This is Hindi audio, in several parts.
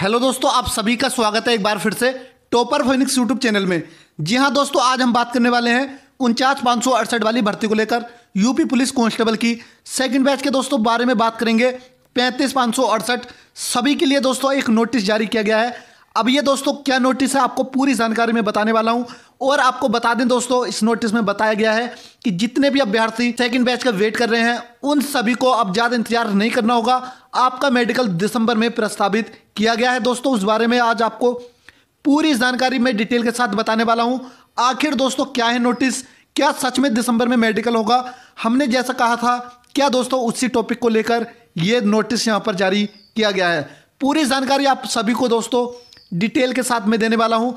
हेलो दोस्तों आप सभी का स्वागत है एक बार फिर से टॉपर फोनिक्स यूट्यूब चैनल में जी हाँ दोस्तों आज हम बात करने वाले हैं उनचास पाँच सौ अड़सठ वाली भर्ती को लेकर यूपी पुलिस कांस्टेबल की सेकंड बैच के दोस्तों बारे में बात करेंगे पैंतीस पाँच सौ अड़सठ सभी के लिए दोस्तों एक नोटिस जारी किया गया है अब ये दोस्तों क्या नोटिस है आपको पूरी जानकारी मैं बताने वाला हूँ और आपको बता दें दोस्तों इस नोटिस में बताया गया है कि जितने भी अभ्यर्थी सेकंड बैच का वेट कर रहे हैं उन सभी को अब ज़्यादा इंतजार नहीं करना होगा आपका मेडिकल दिसंबर में प्रस्तावित किया गया है दोस्तों उस बारे में आज आपको पूरी जानकारी मैं डिटेल के साथ बताने वाला हूं आखिर दोस्तों क्या है नोटिस क्या सच में दिसंबर में मेडिकल होगा हमने जैसा कहा था क्या दोस्तों उसी टॉपिक को लेकर यह नोटिस यहां पर जारी किया गया है पूरी जानकारी आप सभी को दोस्तों डिटेल के साथ में देने वाला हूं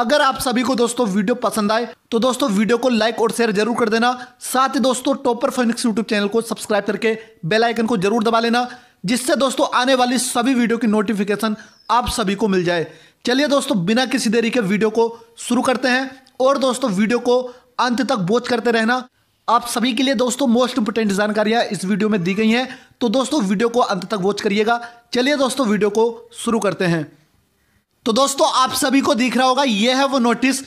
अगर आप सभी को दोस्तों वीडियो पसंद आए तो दोस्तों वीडियो को लाइक और शेयर जरूर कर देना साथ ही दोस्तों टॉपर फोनिक्स यूट्यूब चैनल को सब्सक्राइब करके बेलाइकन को जरूर दबा लेना जिससे दोस्तों आने वाली सभी वीडियो की नोटिफिकेशन आप सभी को मिल जाए चलिए दोस्तों बिना किसी देरी के वीडियो को शुरू करते हैं और दोस्तों वीडियो को अंत तक वॉच करते रहना आप सभी के लिए दोस्तों मोस्ट इंपोर्टेंट जानकारियां इस वीडियो में दी गई हैं तो दोस्तों वीडियो को अंत तक वॉच करिएगा चलिए दोस्तों वीडियो को शुरू करते हैं तो दोस्तों आप सभी को दिख रहा होगा यह है वो नोटिस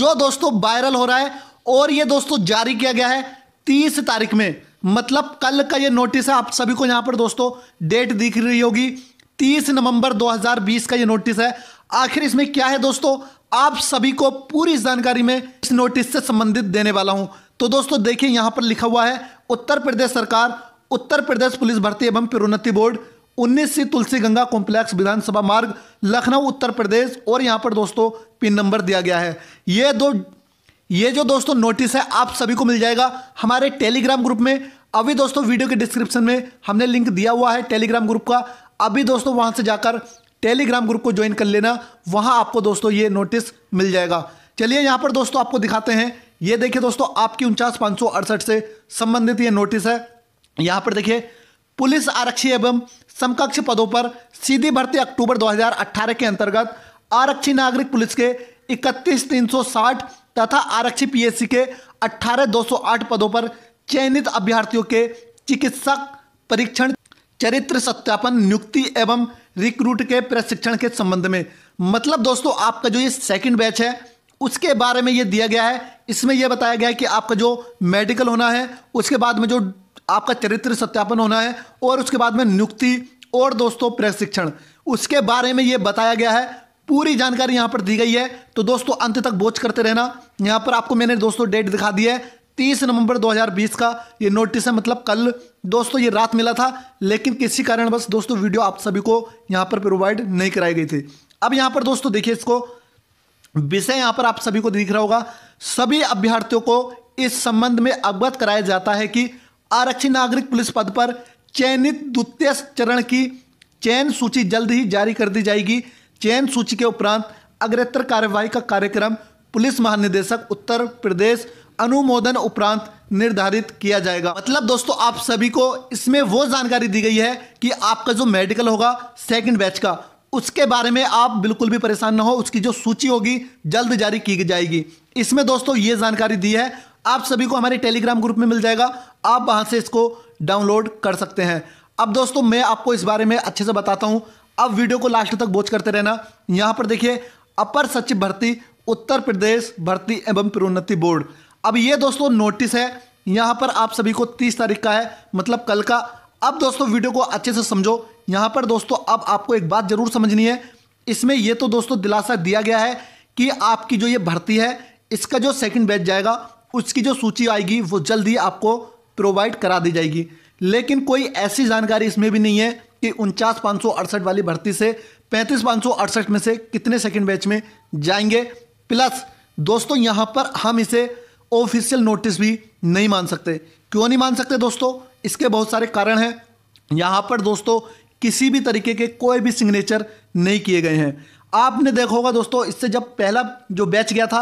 जो दोस्तों वायरल हो रहा है और यह दोस्तों जारी किया गया है तीस तारीख में मतलब कल का ये नोटिस है आप सभी को यहाँ पर दोस्तों डेट दिख रही होगी 30 नवंबर 2020 का ये नोटिस है आखिर इसमें क्या है दोस्तों आप सभी को पूरी जानकारी में इस नोटिस से संबंधित देने वाला हूं तो दोस्तों देखिए यहां पर लिखा हुआ है उत्तर प्रदेश सरकार उत्तर प्रदेश पुलिस भर्ती एवं प्रोन्नति बोर्ड उन्नीस सी तुलसी गंगा कॉम्प्लेक्स विधानसभा मार्ग लखनऊ उत्तर प्रदेश और यहाँ पर दोस्तों पिन नंबर दिया गया है ये दो ये जो दोस्तों नोटिस है आप सभी को मिल जाएगा हमारे टेलीग्राम ग्रुप में अभी दोस्तों वीडियो के डिस्क्रिप्शन में हमने लिंक दिया हुआ है टेलीग्राम ग्रुप का अभी दोस्तों वहां से जाकर टेलीग्राम ग्रुप को ज्वाइन कर लेना वहां आपको दोस्तों ये नोटिस मिल जाएगा चलिए यहां पर दोस्तों आपको दिखाते हैं ये देखिए दोस्तों आपकी उनचास पाँच सौ अड़सठ से संबंधित ये नोटिस है यहां पर देखिए पुलिस आरक्षी एवं समकक्ष पदों पर सीधी भर्ती अक्टूबर 2018 के अंतर्गत आरक्षी नागरिक पुलिस के इकतीस तीन सौ साठ तथा आरक्षी पीएससी के अट्ठारह दो सौ आठ पदों पर चयनित अभ्यर्थियों के चिकित्सक परीक्षण चरित्र सत्यापन नियुक्ति एवं रिक्रूट के प्रशिक्षण के संबंध में मतलब दोस्तों आपका जो ये सेकंड बैच है उसके बारे में ये दिया गया है इसमें यह बताया गया है कि आपका जो मेडिकल होना है उसके बाद में जो आपका चरित्र सत्यापन होना है और उसके बाद में नियुक्ति और दोस्तों प्रशिक्षण उसके बारे में ये बताया गया है पूरी जानकारी यहाँ पर दी गई है तो दोस्तों अंत तक बोझ करते रहना यहाँ पर आपको मैंने दोस्तों डेट दिखा दी है तीस नवंबर 2020 का ये नोटिस है मतलब कल दोस्तों ये रात मिला था लेकिन किसी कारण बस दोस्तों वीडियो आप सभी को यहाँ पर प्रोवाइड नहीं कराई गई थी अब यहाँ पर दोस्तों देखिए इसको विषय यहाँ पर आप सभी को दिख रहा होगा सभी अभ्यर्थियों को इस संबंध में अवगत कराया जाता है कि आरक्षी नागरिक पुलिस पद पर चयनित द्वितीय चरण की चयन सूची जल्द ही जारी कर दी जाएगी चयन सूची के उपरांत अग्रेतर कार्यवाही का कार्यक्रम पुलिस महानिदेशक उत्तर प्रदेश अनुमोदन उपरांत निर्धारित किया जाएगा मतलब दोस्तों आप सभी को इसमें वो जानकारी दी गई है कि आपका जो मेडिकल होगा सेकंड बैच का उसके बारे में आप बिल्कुल भी परेशान ना हो उसकी जो सूची होगी जल्द जारी की जाएगी इसमें दोस्तों ये जानकारी दी है आप सभी को हमारे टेलीग्राम ग्रुप में मिल जाएगा आप वहां से इसको डाउनलोड कर सकते हैं अब दोस्तों मैं आपको इस बारे में अच्छे से बताता हूं अब वीडियो को लास्ट तक बोझ करते रहना यहां पर देखिए अपर सचिव भर्ती उत्तर प्रदेश भर्ती एवं प्रोन्नति बोर्ड अब ये दोस्तों नोटिस है यहाँ पर आप सभी को तीस तारीख का है मतलब कल का अब दोस्तों वीडियो को अच्छे से समझो यहाँ पर दोस्तों अब आपको एक बात जरूर समझनी है इसमें यह तो दोस्तों दिलासा दिया गया है कि आपकी जो ये भर्ती है इसका जो सेकंड बैच जाएगा उसकी जो सूची आएगी वो जल्द ही आपको प्रोवाइड करा दी जाएगी लेकिन कोई ऐसी जानकारी इसमें भी नहीं है कि उनचास पाँच वाली भर्ती से पैंतीस पाँच में से कितने सेकेंड बैच में जाएंगे प्लस दोस्तों यहाँ पर हम इसे ऑफिशियल नोटिस भी नहीं मान सकते क्यों नहीं मान सकते दोस्तों इसके बहुत सारे कारण हैं यहाँ पर दोस्तों किसी भी तरीके के कोई भी सिग्नेचर नहीं किए गए हैं आपने देखा होगा दोस्तों इससे जब पहला जो बैच गया था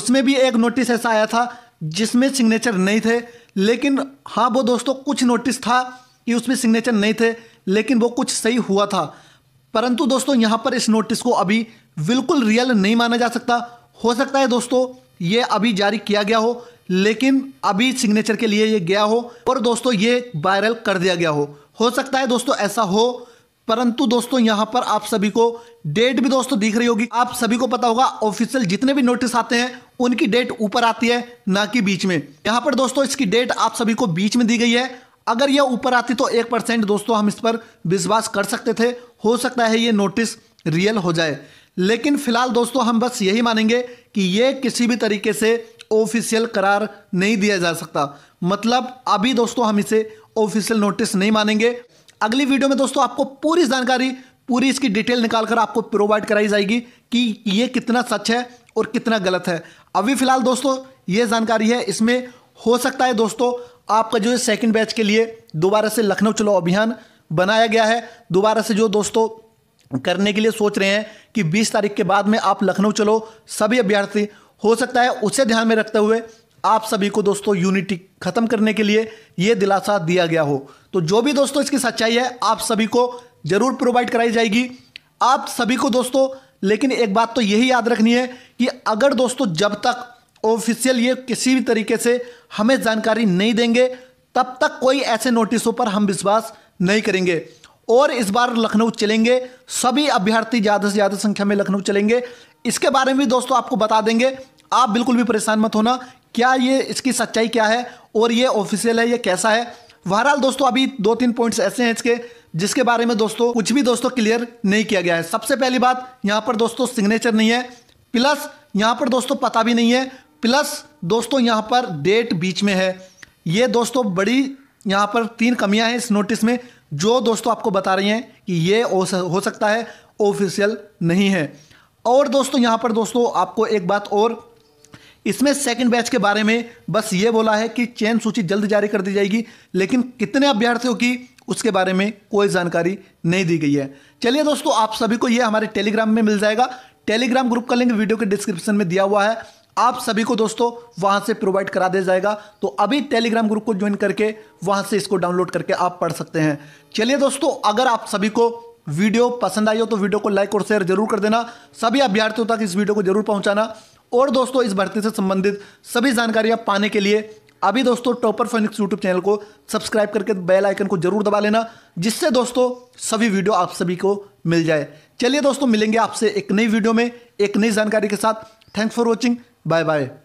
उसमें भी एक नोटिस ऐसा आया था जिसमें सिग्नेचर नहीं थे लेकिन हाँ वो दोस्तों कुछ नोटिस था कि उसमें सिग्नेचर नहीं थे लेकिन वो कुछ सही हुआ था परंतु दोस्तों यहाँ पर इस नोटिस को अभी बिल्कुल रियल नहीं माना जा सकता हो सकता है दोस्तों ये अभी जारी किया गया हो लेकिन अभी सिग्नेचर के लिए ये गया हो और दोस्तों ये वायरल कर दिया गया हो हो सकता है दोस्तों ऐसा हो परंतु दोस्तों यहां पर आप सभी को डेट भी दोस्तों दिख रही होगी आप सभी को पता होगा ऑफिशियल जितने भी नोटिस आते हैं उनकी डेट ऊपर आती है ना कि बीच में यहां पर दोस्तों इसकी डेट आप सभी को बीच में दी गई है अगर यह ऊपर आती तो एक परसेंट दोस्तों हम इस पर विश्वास कर सकते थे हो सकता है ये नोटिस रियल हो जाए लेकिन फिलहाल दोस्तों हम बस यही मानेंगे कि ये किसी भी तरीके से ऑफिशियल करार नहीं दिया जा सकता मतलब अभी दोस्तों हम इसे ऑफिशियल नोटिस नहीं मानेंगे अगली वीडियो में दोस्तों आपको पूरी जानकारी पूरी इसकी डिटेल निकाल कर आपको प्रोवाइड कराई जाएगी कि ये कितना सच है और कितना गलत है अभी फिलहाल दोस्तों ये जानकारी है इसमें हो सकता है दोस्तों आपका जो है सेकेंड बैच के लिए दोबारा से लखनऊ चलो अभियान बनाया गया है दोबारा से जो दोस्तों करने के लिए सोच रहे हैं कि 20 तारीख के बाद में आप लखनऊ चलो सभी अभ्यर्थी हो सकता है उसे ध्यान में रखते हुए आप सभी को दोस्तों यूनिटी खत्म करने के लिए ये दिलासा दिया गया हो तो जो भी दोस्तों इसकी सच्चाई है आप सभी को जरूर प्रोवाइड कराई जाएगी आप सभी को दोस्तों लेकिन एक बात तो यही याद रखनी है कि अगर दोस्तों जब तक ऑफिशियल ये किसी भी तरीके से हमें जानकारी नहीं देंगे तब तक कोई ऐसे नोटिसों पर हम विश्वास नहीं करेंगे और इस बार लखनऊ चलेंगे सभी अभ्यर्थी ज़्यादा से ज़्यादा संख्या में लखनऊ चलेंगे इसके बारे में भी दोस्तों आपको बता देंगे आप बिल्कुल भी परेशान मत होना क्या ये इसकी सच्चाई क्या है और ये ऑफिशियल है ये कैसा है बहरहाल दोस्तों अभी दो तीन पॉइंट्स ऐसे हैं इसके जिसके बारे में दोस्तों कुछ भी दोस्तों क्लियर नहीं किया गया है सबसे पहली बात यहाँ पर दोस्तों सिग्नेचर नहीं है प्लस यहाँ पर दोस्तों पता भी नहीं है प्लस दोस्तों यहाँ पर डेट बीच में है ये दोस्तों बड़ी यहाँ पर तीन कमियां हैं इस नोटिस में जो दोस्तों आपको बता रही हैं कि ये हो सकता है ऑफिशियल नहीं है और दोस्तों यहाँ पर दोस्तों आपको एक बात और इसमें सेकंड बैच के बारे में बस ये बोला है कि चयन सूची जल्द जारी कर दी जाएगी लेकिन कितने अभ्यर्थियों की उसके बारे में कोई जानकारी नहीं दी गई है चलिए दोस्तों आप सभी को ये हमारे टेलीग्राम में मिल जाएगा टेलीग्राम ग्रुप का लिंक वीडियो के डिस्क्रिप्शन में दिया हुआ है आप सभी को दोस्तों वहां से प्रोवाइड करा दिया जाएगा तो अभी टेलीग्राम ग्रुप को ज्वाइन करके वहां से इसको डाउनलोड करके आप पढ़ सकते हैं चलिए दोस्तों अगर आप सभी को वीडियो पसंद आई हो तो वीडियो को लाइक और शेयर जरूर कर देना सभी अभ्यर्थियों तक इस वीडियो को जरूर पहुंचाना और दोस्तों इस भर्ती से संबंधित सभी जानकारियां पाने के लिए अभी दोस्तों टॉपर फोनिक्स यूट्यूब चैनल को सब्सक्राइब करके बेल आइकन को जरूर दबा लेना जिससे दोस्तों सभी वीडियो आप सभी को मिल जाए चलिए दोस्तों मिलेंगे आपसे एक नई वीडियो में एक नई जानकारी के साथ thanks for watching Bye bye.